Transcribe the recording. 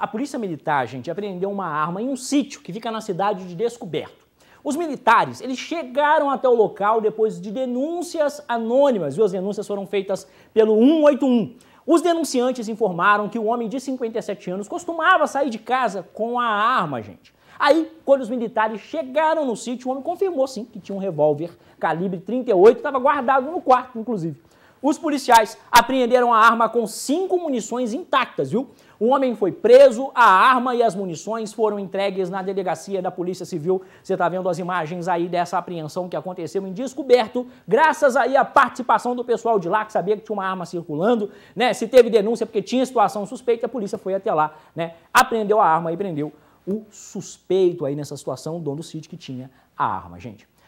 A polícia militar, gente, apreendeu uma arma em um sítio que fica na cidade de Descoberto. Os militares, eles chegaram até o local depois de denúncias anônimas, e as denúncias foram feitas pelo 181. Os denunciantes informaram que o homem de 57 anos costumava sair de casa com a arma, gente. Aí, quando os militares chegaram no sítio, o homem confirmou sim que tinha um revólver calibre 38, estava guardado no quarto, inclusive. Os policiais apreenderam a arma com cinco munições intactas, viu? O homem foi preso, a arma e as munições foram entregues na delegacia da Polícia Civil. Você está vendo as imagens aí dessa apreensão que aconteceu em descoberto, graças aí à participação do pessoal de lá que sabia que tinha uma arma circulando, né? Se teve denúncia porque tinha situação suspeita, a polícia foi até lá, né? Apreendeu a arma e prendeu o suspeito aí nessa situação, o dono do sítio que tinha a arma, gente.